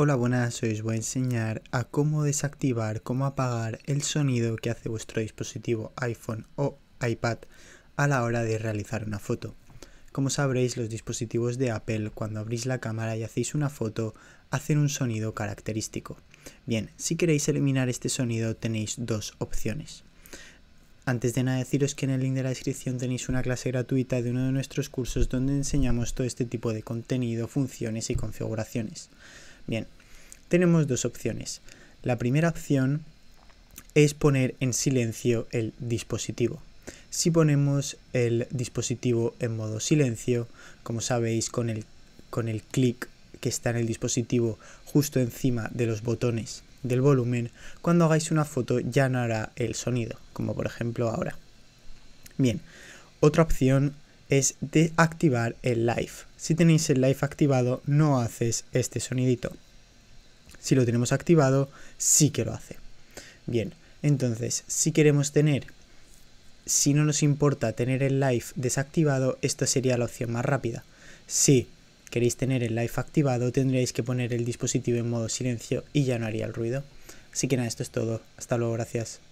Hola buenas, hoy os voy a enseñar a cómo desactivar, cómo apagar el sonido que hace vuestro dispositivo iPhone o iPad a la hora de realizar una foto. Como sabréis, los dispositivos de Apple cuando abrís la cámara y hacéis una foto hacen un sonido característico. Bien, si queréis eliminar este sonido tenéis dos opciones. Antes de nada deciros que en el link de la descripción tenéis una clase gratuita de uno de nuestros cursos donde enseñamos todo este tipo de contenido, funciones y configuraciones. Bien, tenemos dos opciones. La primera opción es poner en silencio el dispositivo. Si ponemos el dispositivo en modo silencio, como sabéis con el, con el clic que está en el dispositivo justo encima de los botones del volumen, cuando hagáis una foto ya no hará el sonido, como por ejemplo ahora. Bien, otra opción es desactivar el live. Si tenéis el live activado no haces este sonidito. Si lo tenemos activado sí que lo hace. Bien, entonces si queremos tener, si no nos importa tener el live desactivado, esta sería la opción más rápida. Si queréis tener el live activado tendréis que poner el dispositivo en modo silencio y ya no haría el ruido. Así que nada, esto es todo. Hasta luego, gracias.